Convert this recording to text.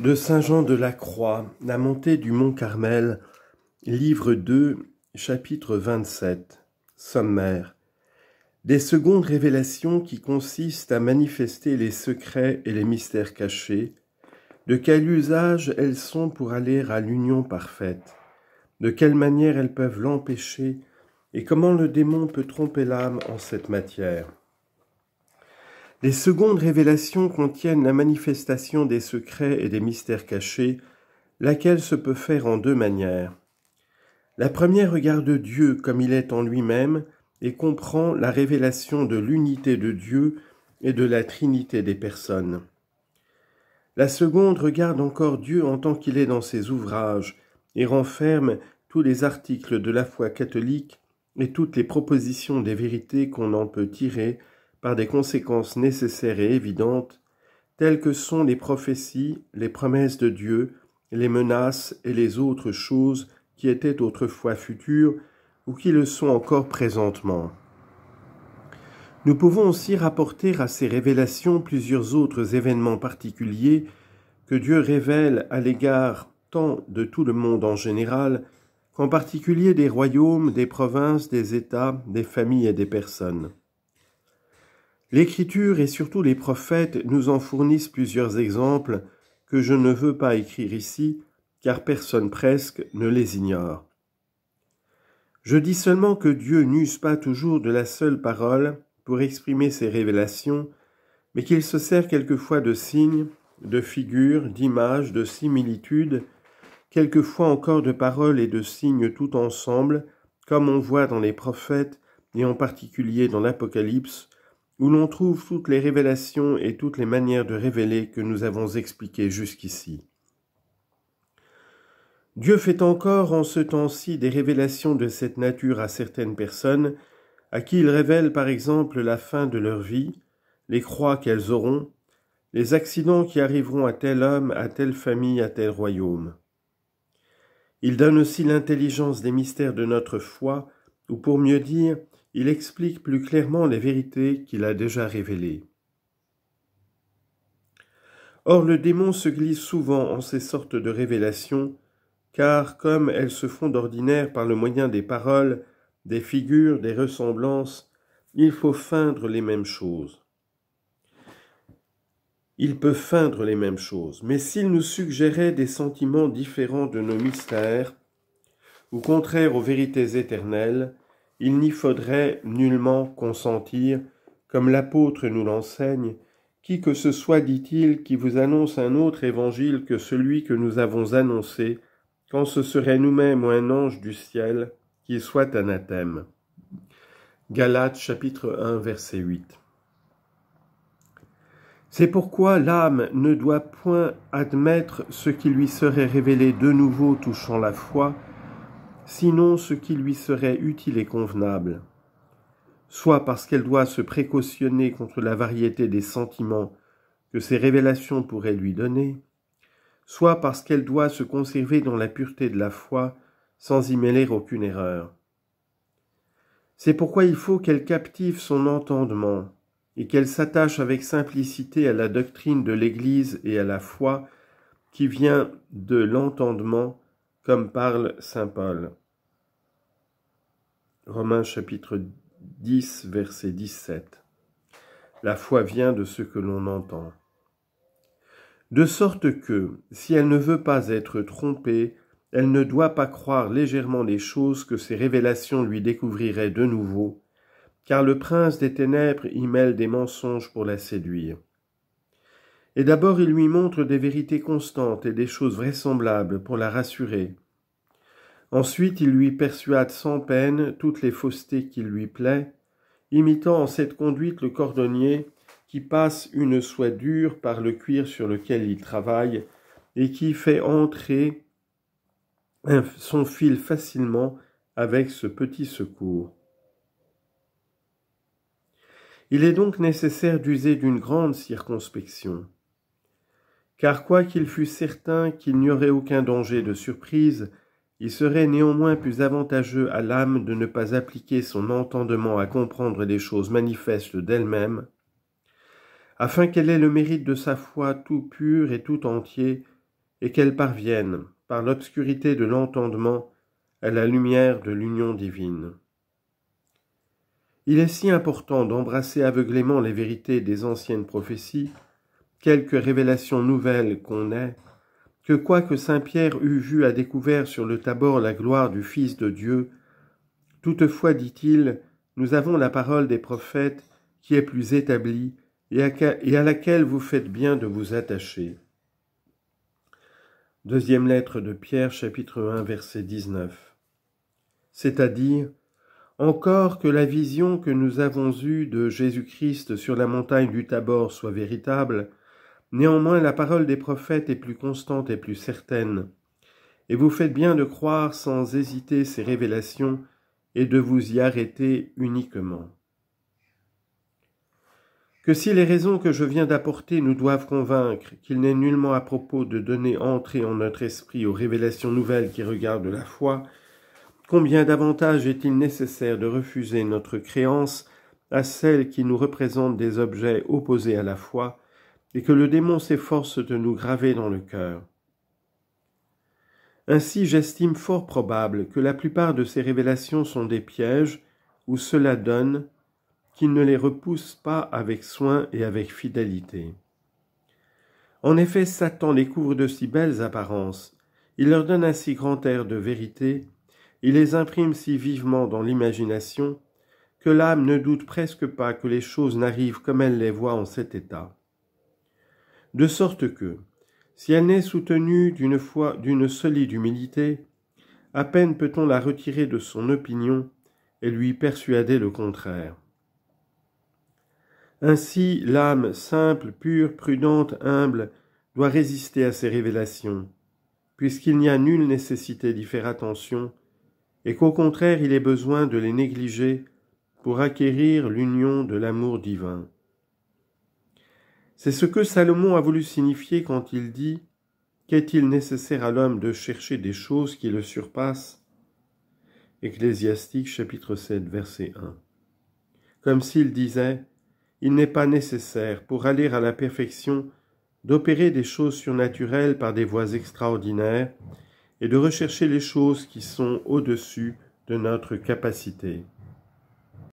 De Saint Jean de la Croix, la montée du Mont Carmel, livre 2, chapitre 27, sommaire. Des secondes révélations qui consistent à manifester les secrets et les mystères cachés. De quel usage elles sont pour aller à l'union parfaite De quelle manière elles peuvent l'empêcher Et comment le démon peut tromper l'âme en cette matière les secondes révélations contiennent la manifestation des secrets et des mystères cachés, laquelle se peut faire en deux manières. La première regarde Dieu comme il est en lui-même et comprend la révélation de l'unité de Dieu et de la Trinité des personnes. La seconde regarde encore Dieu en tant qu'il est dans ses ouvrages et renferme tous les articles de la foi catholique et toutes les propositions des vérités qu'on en peut tirer par des conséquences nécessaires et évidentes, telles que sont les prophéties, les promesses de Dieu, les menaces et les autres choses qui étaient autrefois futures ou qui le sont encore présentement. Nous pouvons aussi rapporter à ces révélations plusieurs autres événements particuliers que Dieu révèle à l'égard tant de tout le monde en général qu'en particulier des royaumes, des provinces, des États, des familles et des personnes. L'Écriture et surtout les prophètes nous en fournissent plusieurs exemples que je ne veux pas écrire ici, car personne presque ne les ignore. Je dis seulement que Dieu n'use pas toujours de la seule parole pour exprimer ses révélations, mais qu'il se sert quelquefois de signes, de figures, d'images, de similitudes, quelquefois encore de paroles et de signes tout ensemble, comme on voit dans les prophètes et en particulier dans l'Apocalypse, où l'on trouve toutes les révélations et toutes les manières de révéler que nous avons expliquées jusqu'ici. Dieu fait encore en ce temps-ci des révélations de cette nature à certaines personnes, à qui il révèle par exemple la fin de leur vie, les croix qu'elles auront, les accidents qui arriveront à tel homme, à telle famille, à tel royaume. Il donne aussi l'intelligence des mystères de notre foi, ou pour mieux dire, il explique plus clairement les vérités qu'il a déjà révélées. Or le démon se glisse souvent en ces sortes de révélations, car comme elles se font d'ordinaire par le moyen des paroles, des figures, des ressemblances, il faut feindre les mêmes choses. Il peut feindre les mêmes choses, mais s'il nous suggérait des sentiments différents de nos mystères, ou contraires aux vérités éternelles, il n'y faudrait nullement consentir, comme l'apôtre nous l'enseigne, qui que ce soit, dit-il, qui vous annonce un autre évangile que celui que nous avons annoncé, quand ce serait nous-mêmes ou un ange du ciel, qui soit anathème. Galates chapitre 1 verset 8. C'est pourquoi l'âme ne doit point admettre ce qui lui serait révélé de nouveau touchant la foi, sinon ce qui lui serait utile et convenable, soit parce qu'elle doit se précautionner contre la variété des sentiments que ces révélations pourraient lui donner, soit parce qu'elle doit se conserver dans la pureté de la foi sans y mêler aucune erreur. C'est pourquoi il faut qu'elle captive son entendement et qu'elle s'attache avec simplicité à la doctrine de l'Église et à la foi qui vient de l'entendement comme parle Saint Paul. Romains chapitre 10, verset 17. La foi vient de ce que l'on entend. De sorte que, si elle ne veut pas être trompée, elle ne doit pas croire légèrement les choses que ses révélations lui découvriraient de nouveau, car le prince des ténèbres y mêle des mensonges pour la séduire. Et d'abord il lui montre des vérités constantes et des choses vraisemblables pour la rassurer. Ensuite il lui persuade sans peine toutes les faussetés qu'il lui plaît, imitant en cette conduite le cordonnier qui passe une soie dure par le cuir sur lequel il travaille et qui fait entrer son fil facilement avec ce petit secours. Il est donc nécessaire d'user d'une grande circonspection car quoiqu'il fût certain qu'il n'y aurait aucun danger de surprise, il serait néanmoins plus avantageux à l'âme de ne pas appliquer son entendement à comprendre des choses manifestes d'elle-même, afin qu'elle ait le mérite de sa foi tout pur et tout entier, et qu'elle parvienne, par l'obscurité de l'entendement, à la lumière de l'union divine. Il est si important d'embrasser aveuglément les vérités des anciennes prophéties quelque révélation nouvelle qu'on ait, que quoique Saint Pierre eût vu à découvert sur le tabord la gloire du Fils de Dieu, toutefois, dit-il, nous avons la parole des prophètes qui est plus établie et à, laquelle vous faites bien de vous attacher. Deuxième lettre de Pierre, chapitre 1, verset 19. C'est-à-dire, encore que la vision que nous avons eue de Jésus-Christ sur la montagne du Tabor soit véritable, Néanmoins, la parole des prophètes est plus constante et plus certaine. Et vous faites bien de croire sans hésiter ces révélations et de vous y arrêter uniquement. Que si les raisons que je viens d'apporter nous doivent convaincre qu'il n'est nullement à propos de donner entrée en notre esprit aux révélations nouvelles qui regardent la foi, combien davantage est-il nécessaire de refuser notre créance à celles qui nous représentent des objets opposés à la foi, et que le démon s'efforce de nous graver dans le cœur. Ainsi j'estime fort probable que la plupart de ces révélations sont des pièges où cela donne qu'il ne les repousse pas avec soin et avec fidélité. En effet, Satan les couvre de si belles apparences, il leur donne un si grand air de vérité, il les imprime si vivement dans l'imagination, que l'âme ne doute presque pas que les choses n'arrivent comme elle les voit en cet état de sorte que, si elle n'est soutenue d'une foi d'une solide humilité, à peine peut-on la retirer de son opinion et lui persuader le contraire. Ainsi l'âme simple, pure, prudente, humble, doit résister à ces révélations, puisqu'il n'y a nulle nécessité d'y faire attention, et qu'au contraire il est besoin de les négliger pour acquérir l'union de l'amour divin. C'est ce que Salomon a voulu signifier quand il dit Qu'est-il nécessaire à l'homme de chercher des choses qui le surpassent Ecclésiastique chapitre 7 verset 1. Comme s'il disait Il n'est pas nécessaire pour aller à la perfection d'opérer des choses surnaturelles par des voies extraordinaires et de rechercher les choses qui sont au-dessus de notre capacité.